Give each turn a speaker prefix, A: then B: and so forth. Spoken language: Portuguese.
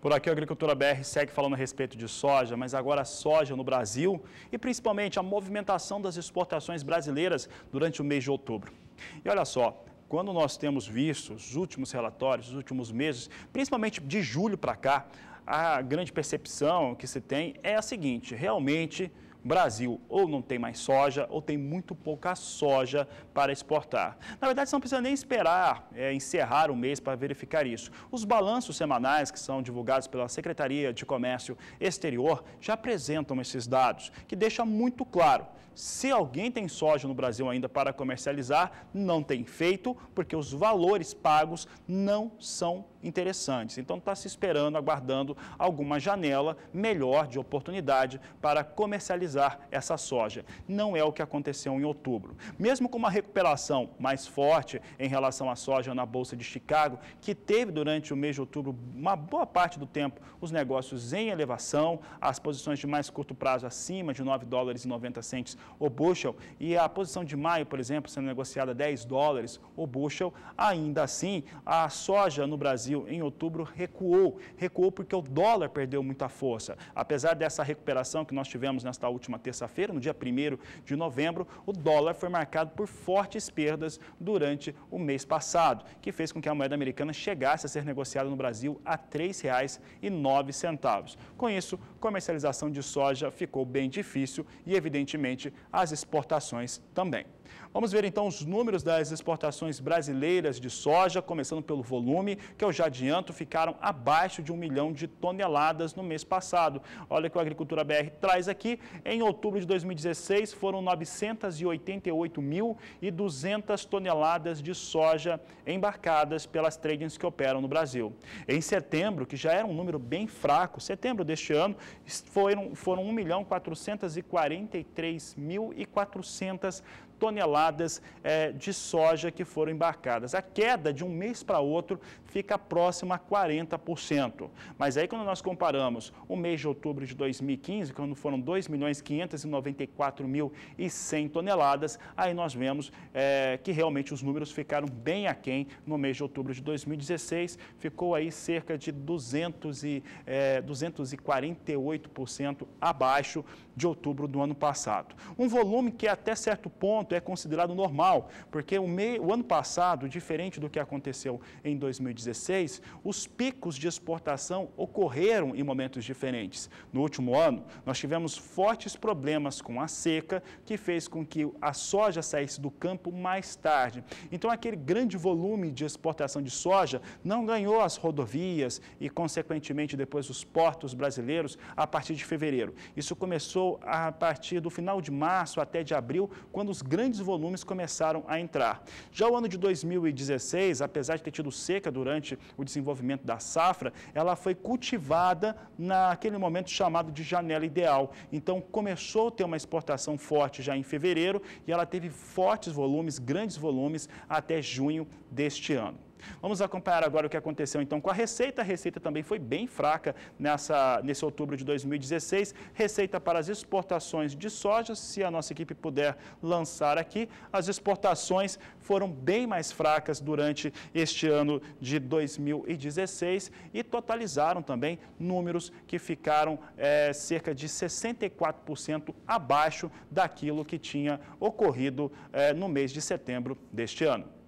A: Por aqui, a Agricultura BR segue falando a respeito de soja, mas agora a soja no Brasil e principalmente a movimentação das exportações brasileiras durante o mês de outubro. E olha só, quando nós temos visto os últimos relatórios, os últimos meses, principalmente de julho para cá, a grande percepção que se tem é a seguinte: realmente Brasil ou não tem mais soja ou tem muito pouca soja para exportar. Na verdade, você não precisa nem esperar é, encerrar o mês para verificar isso. Os balanços semanais que são divulgados pela Secretaria de Comércio Exterior já apresentam esses dados, que deixa muito claro. Se alguém tem soja no Brasil ainda para comercializar, não tem feito, porque os valores pagos não são interessantes. Então está se esperando, aguardando alguma janela melhor de oportunidade para comercializar essa soja. Não é o que aconteceu em outubro. Mesmo com uma recuperação mais forte em relação à soja na Bolsa de Chicago, que teve durante o mês de outubro uma boa parte do tempo os negócios em elevação, as posições de mais curto prazo acima de 9 dólares e 90 centes o bushel e a posição de maio, por exemplo, sendo negociada 10 dólares o bushel, ainda assim a soja no Brasil Brasil em outubro recuou. Recuou porque o dólar perdeu muita força. Apesar dessa recuperação que nós tivemos nesta última terça-feira, no dia 1 de novembro, o dólar foi marcado por fortes perdas durante o mês passado, que fez com que a moeda americana chegasse a ser negociada no Brasil a R$ 3,09. Com isso, comercialização de soja ficou bem difícil e, evidentemente, as exportações também. Vamos ver então os números das exportações brasileiras de soja, começando pelo volume, que eu já já adianto, ficaram abaixo de um milhão de toneladas no mês passado. Olha o que a Agricultura BR traz aqui. Em outubro de 2016, foram 988.200 toneladas de soja embarcadas pelas tradings que operam no Brasil. Em setembro, que já era um número bem fraco, setembro deste ano, foram, foram 1.443.400 toneladas toneladas é, de soja que foram embarcadas. A queda de um mês para outro fica próxima a 40%. Mas aí quando nós comparamos o mês de outubro de 2015, quando foram 2 milhões 594 mil e 100 toneladas, aí nós vemos é, que realmente os números ficaram bem aquém no mês de outubro de 2016, ficou aí cerca de 200 e, é, eh, 248% abaixo de outubro do ano passado. Um volume que até certo ponto ponto é considerado normal, porque o, meio, o ano passado, diferente do que aconteceu em 2016, os picos de exportação ocorreram em momentos diferentes. No último ano, nós tivemos fortes problemas com a seca, que fez com que a soja saísse do campo mais tarde. Então, aquele grande volume de exportação de soja não ganhou as rodovias e, consequentemente, depois os portos brasileiros a partir de fevereiro. Isso começou a partir do final de março até de abril, quando os grandes grandes volumes começaram a entrar. Já o ano de 2016, apesar de ter tido seca durante o desenvolvimento da safra, ela foi cultivada naquele momento chamado de janela ideal. Então começou a ter uma exportação forte já em fevereiro e ela teve fortes volumes, grandes volumes até junho deste ano. Vamos acompanhar agora o que aconteceu então com a receita. A receita também foi bem fraca nessa, nesse outubro de 2016. Receita para as exportações de soja, se a nossa equipe puder lançar aqui. As exportações foram bem mais fracas durante este ano de 2016 e totalizaram também números que ficaram é, cerca de 64% abaixo daquilo que tinha ocorrido é, no mês de setembro deste ano.